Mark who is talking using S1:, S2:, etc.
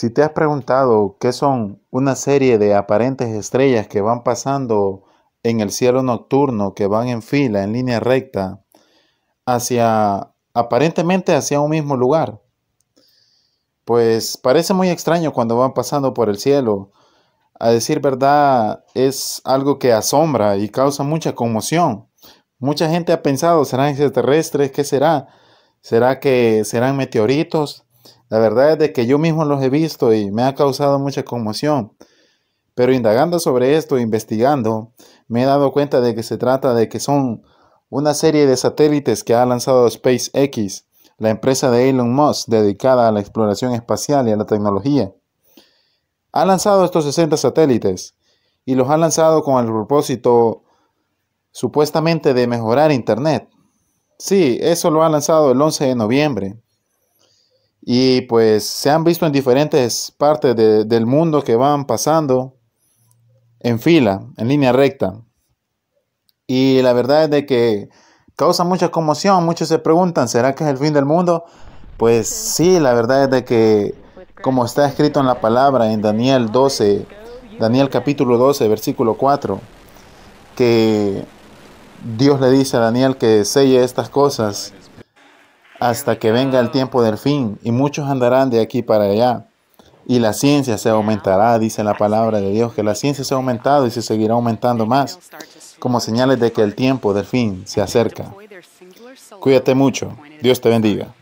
S1: Si te has preguntado qué son una serie de aparentes estrellas que van pasando en el cielo nocturno, que van en fila, en línea recta, hacia aparentemente hacia un mismo lugar, pues parece muy extraño cuando van pasando por el cielo. A decir verdad, es algo que asombra y causa mucha conmoción. Mucha gente ha pensado, ¿serán extraterrestres? ¿Qué será? ¿Será que serán meteoritos? La verdad es de que yo mismo los he visto y me ha causado mucha conmoción. Pero indagando sobre esto, investigando, me he dado cuenta de que se trata de que son una serie de satélites que ha lanzado SpaceX, la empresa de Elon Musk dedicada a la exploración espacial y a la tecnología. Ha lanzado estos 60 satélites y los ha lanzado con el propósito supuestamente de mejorar Internet. Sí, eso lo ha lanzado el 11 de noviembre y pues se han visto en diferentes partes del mundo que van pasando en fila, en línea recta. Y la verdad es de que causa mucha conmoción, muchos se preguntan, ¿será que es el fin del mundo? Pues sí, la verdad es de que como está escrito en la palabra en Daniel 12, Daniel capítulo 12, versículo 4, que Dios le dice a Daniel que selle estas cosas hasta que venga el tiempo del fin, y muchos andarán de aquí para allá. Y la ciencia se aumentará, dice la palabra de Dios, que la ciencia se ha aumentado y se seguirá aumentando más, como señales de que el tiempo del fin se acerca. Cuídate mucho. Dios te bendiga.